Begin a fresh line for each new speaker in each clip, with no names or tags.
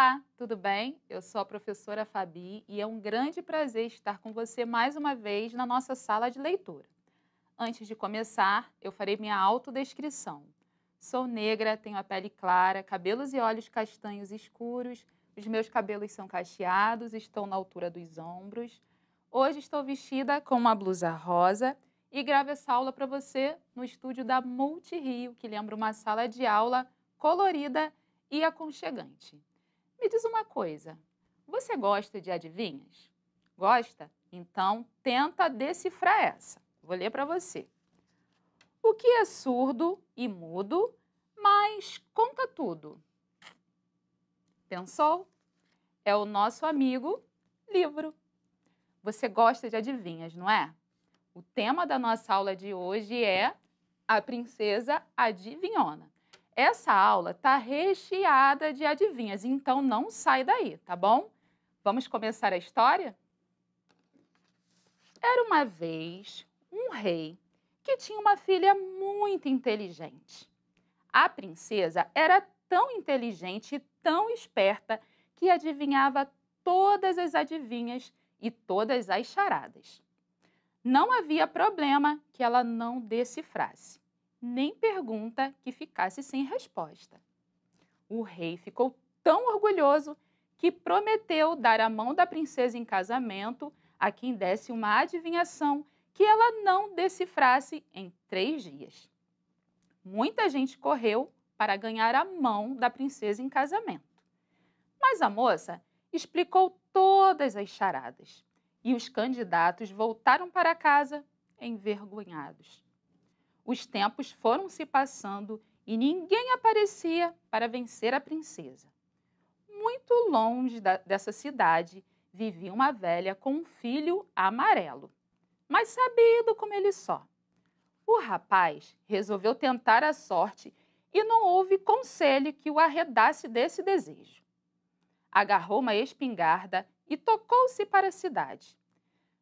Olá, tudo bem? Eu sou a professora Fabi e é um grande prazer estar com você mais uma vez na nossa sala de leitura. Antes de começar, eu farei minha autodescrição. Sou negra, tenho a pele clara, cabelos e olhos castanhos escuros, os meus cabelos são cacheados, estão na altura dos ombros. Hoje estou vestida com uma blusa rosa e gravo essa aula para você no estúdio da Multirio, que lembra uma sala de aula colorida e aconchegante. Me diz uma coisa: você gosta de adivinhas? Gosta? Então tenta decifrar essa. Vou ler para você. O que é surdo e mudo, mas conta tudo? Pensou? É o nosso amigo livro. Você gosta de adivinhas, não é? O tema da nossa aula de hoje é a princesa adivinhona. Essa aula está recheada de adivinhas, então não sai daí, tá bom? Vamos começar a história? Era uma vez um rei que tinha uma filha muito inteligente. A princesa era tão inteligente e tão esperta que adivinhava todas as adivinhas e todas as charadas. Não havia problema que ela não decifrasse nem pergunta que ficasse sem resposta. O rei ficou tão orgulhoso que prometeu dar a mão da princesa em casamento a quem desse uma adivinhação que ela não decifrasse em três dias. Muita gente correu para ganhar a mão da princesa em casamento. Mas a moça explicou todas as charadas e os candidatos voltaram para casa envergonhados. Os tempos foram se passando e ninguém aparecia para vencer a princesa. Muito longe da, dessa cidade vivia uma velha com um filho amarelo, mas sabido como ele só. O rapaz resolveu tentar a sorte e não houve conselho que o arredasse desse desejo. Agarrou uma espingarda e tocou-se para a cidade.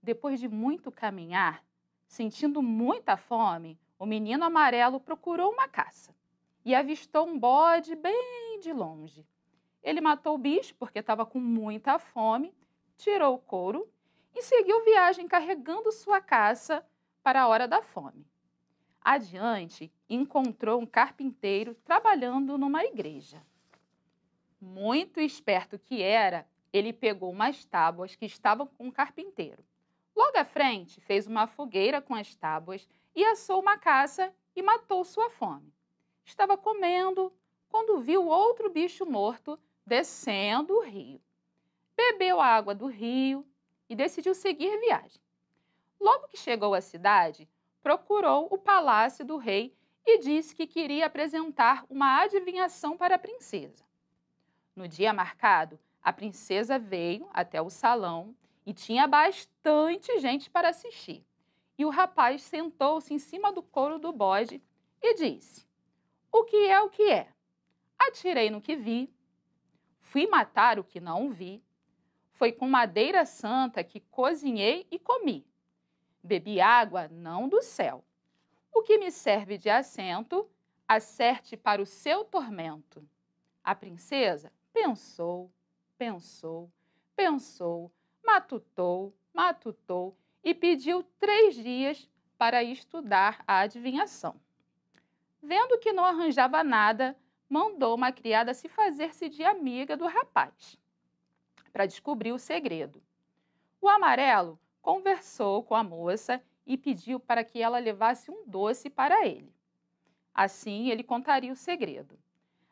Depois de muito caminhar, sentindo muita fome, o menino amarelo procurou uma caça e avistou um bode bem de longe. Ele matou o bicho porque estava com muita fome, tirou o couro e seguiu viagem carregando sua caça para a hora da fome. Adiante, encontrou um carpinteiro trabalhando numa igreja. Muito esperto que era, ele pegou umas tábuas que estavam com o carpinteiro. Logo à frente, fez uma fogueira com as tábuas e assou uma caça e matou sua fome. Estava comendo quando viu outro bicho morto descendo o rio. Bebeu a água do rio e decidiu seguir viagem. Logo que chegou à cidade, procurou o palácio do rei e disse que queria apresentar uma adivinhação para a princesa. No dia marcado, a princesa veio até o salão e tinha bastante gente para assistir. E o rapaz sentou-se em cima do couro do bode e disse: O que é o que é? Atirei no que vi, fui matar o que não vi, foi com madeira santa que cozinhei e comi. Bebi água não do céu. O que me serve de assento, acerte para o seu tormento. A princesa pensou, pensou, pensou, matutou, matutou e pediu três dias para estudar a adivinhação. Vendo que não arranjava nada, mandou uma criada se fazer-se de amiga do rapaz, para descobrir o segredo. O amarelo conversou com a moça e pediu para que ela levasse um doce para ele. Assim, ele contaria o segredo.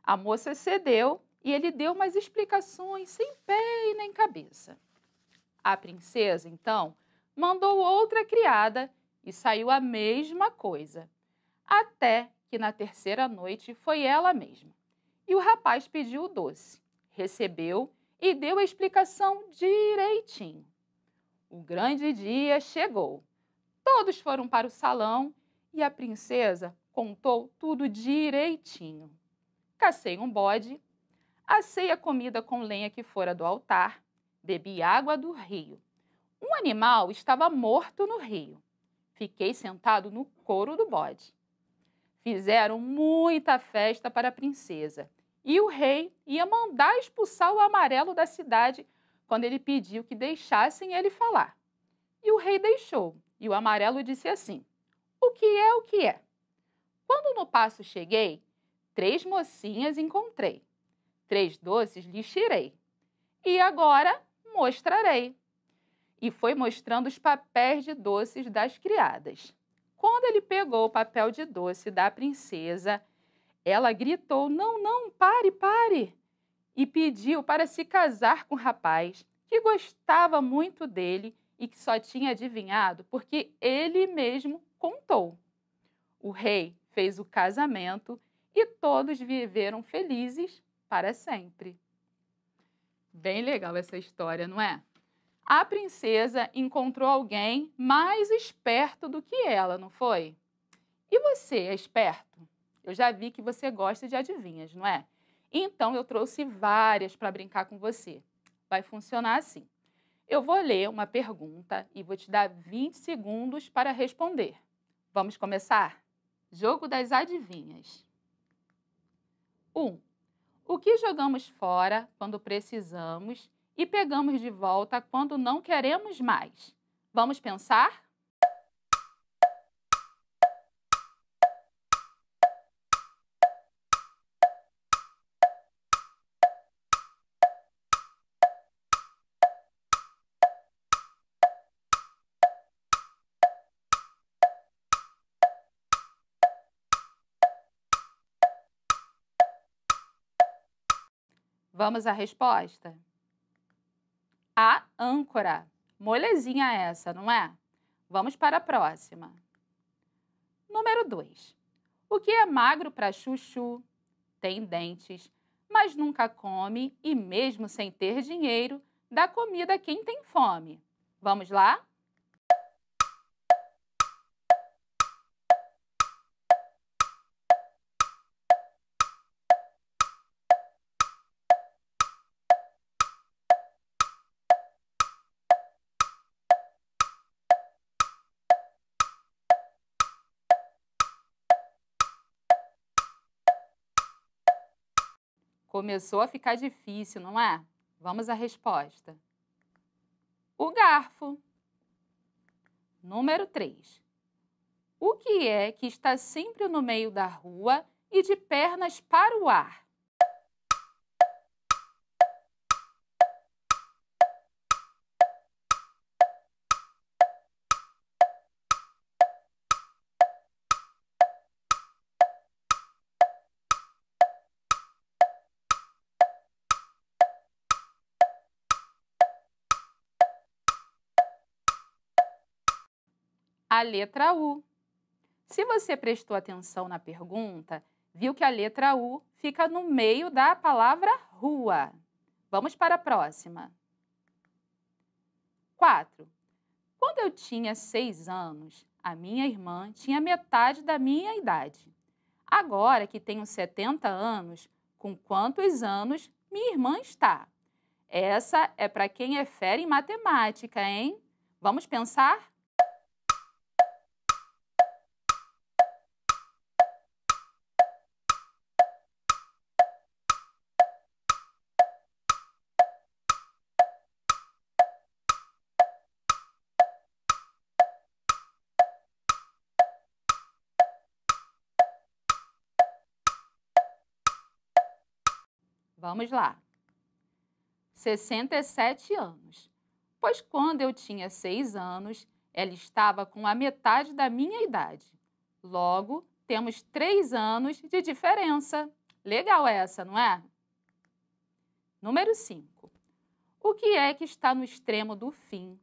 A moça cedeu e ele deu umas explicações sem pé e nem cabeça. A princesa, então, mandou outra criada e saiu a mesma coisa. Até que na terceira noite foi ela mesma. E o rapaz pediu o doce, recebeu e deu a explicação direitinho. O grande dia chegou. Todos foram para o salão e a princesa contou tudo direitinho. Cacei um bode, assei a comida com lenha que fora do altar, bebi água do rio um animal estava morto no rio. Fiquei sentado no couro do bode. Fizeram muita festa para a princesa e o rei ia mandar expulsar o amarelo da cidade quando ele pediu que deixassem ele falar. E o rei deixou, e o amarelo disse assim: O que é o que é? Quando no passo cheguei, três mocinhas encontrei, três doces lhe tirei, e agora mostrarei e foi mostrando os papéis de doces das criadas. Quando ele pegou o papel de doce da princesa, ela gritou: Não, não, pare, pare! E pediu para se casar com o rapaz, que gostava muito dele e que só tinha adivinhado porque ele mesmo contou. O rei fez o casamento e todos viveram felizes para sempre. Bem legal essa história, não é? a princesa encontrou alguém mais esperto do que ela, não foi? E você é esperto? Eu já vi que você gosta de adivinhas, não é? Então eu trouxe várias para brincar com você. Vai funcionar assim. Eu vou ler uma pergunta e vou te dar 20 segundos para responder. Vamos começar? Jogo das adivinhas. 1. Um, o que jogamos fora quando precisamos e pegamos de volta quando não queremos mais. Vamos pensar? Vamos à resposta? a âncora. Molezinha essa, não é? Vamos para a próxima. Número 2. O que é magro para chuchu, tem dentes, mas nunca come e, mesmo sem ter dinheiro, dá comida a quem tem fome. Vamos lá? Começou a ficar difícil, não é? Vamos à resposta. O garfo. Número 3. O que é que está sempre no meio da rua e de pernas para o ar? a letra U. Se você prestou atenção na pergunta, viu que a letra U fica no meio da palavra rua. Vamos para a próxima. 4. Quando eu tinha 6 anos, a minha irmã tinha metade da minha idade. Agora que tenho 70 anos, com quantos anos minha irmã está? Essa é para quem é fera em matemática, hein? Vamos pensar? Vamos lá. 67 anos. Pois quando eu tinha seis anos, ela estava com a metade da minha idade. Logo, temos três anos de diferença. Legal essa, não é? Número 5. O que é que está no extremo do fim,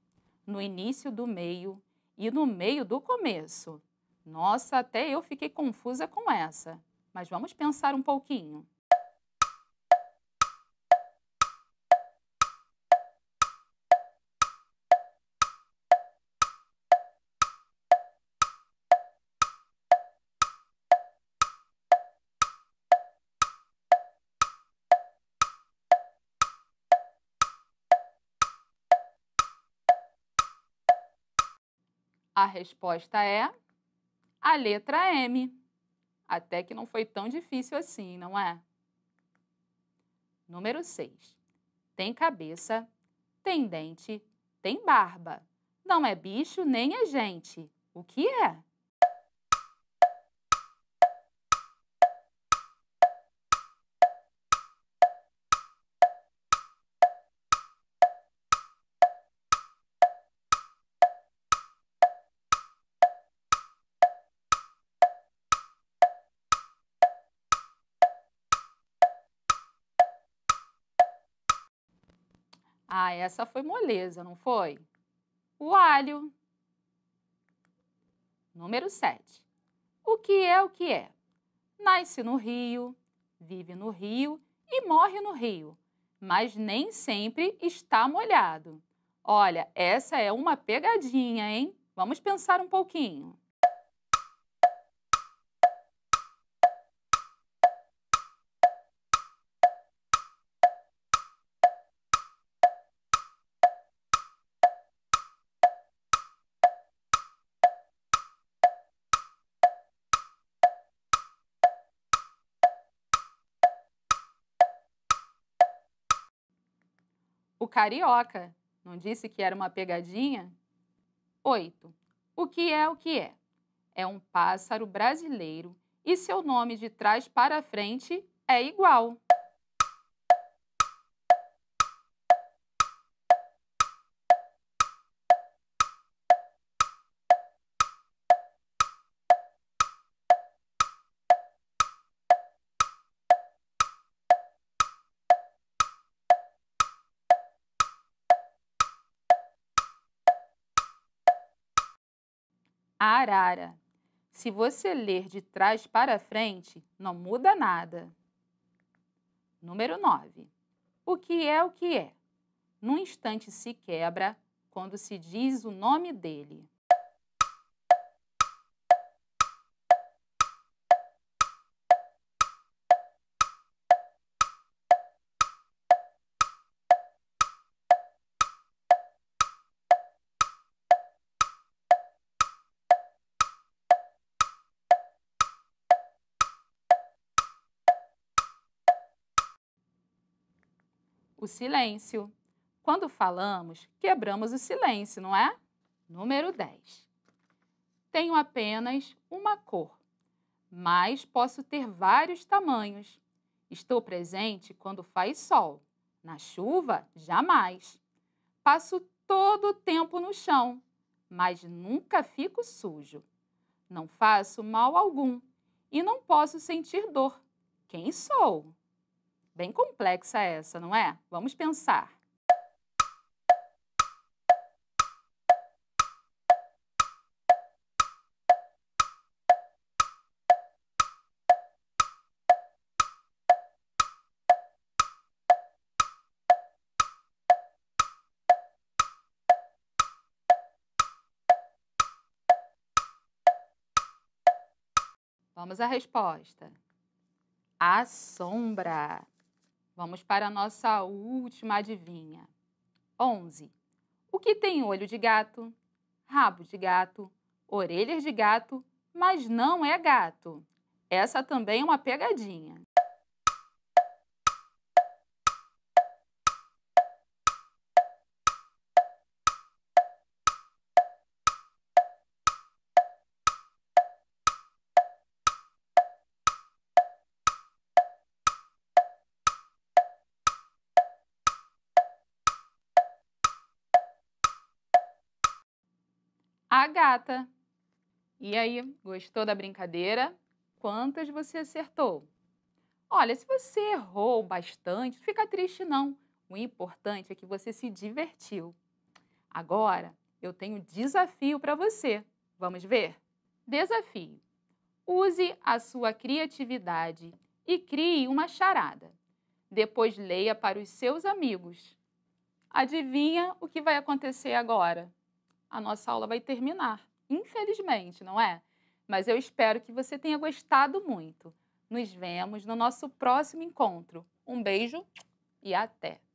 no início do meio e no meio do começo? Nossa, até eu fiquei confusa com essa, mas vamos pensar um pouquinho. A resposta é a letra M. Até que não foi tão difícil assim, não é? Número 6. Tem cabeça, tem dente, tem barba. Não é bicho nem é gente. O que é? Ah, essa foi moleza, não foi? O alho. Número 7. O que é o que é? Nasce no rio, vive no rio e morre no rio, mas nem sempre está molhado. Olha, essa é uma pegadinha, hein? Vamos pensar um pouquinho. O carioca, não disse que era uma pegadinha? 8. O que é o que é? É um pássaro brasileiro e seu nome de trás para frente é igual. a arara. Se você ler de trás para frente, não muda nada. Número 9. O que é o que é? Num instante se quebra quando se diz o nome dele. o silêncio. Quando falamos, quebramos o silêncio, não é? Número 10. Tenho apenas uma cor, mas posso ter vários tamanhos. Estou presente quando faz sol. Na chuva, jamais. Passo todo o tempo no chão, mas nunca fico sujo. Não faço mal algum e não posso sentir dor. Quem sou? Bem complexa essa, não é? Vamos pensar. Vamos à resposta. A sombra. Vamos para a nossa última adivinha. 11. O que tem olho de gato, rabo de gato, orelhas de gato, mas não é gato? Essa também é uma pegadinha. a gata. E aí, gostou da brincadeira? Quantas você acertou? Olha, se você errou bastante, fica triste não. O importante é que você se divertiu. Agora, eu tenho desafio para você. Vamos ver? Desafio. Use a sua criatividade e crie uma charada. Depois leia para os seus amigos. Adivinha o que vai acontecer agora? a nossa aula vai terminar. Infelizmente, não é? Mas eu espero que você tenha gostado muito. Nos vemos no nosso próximo encontro. Um beijo e até!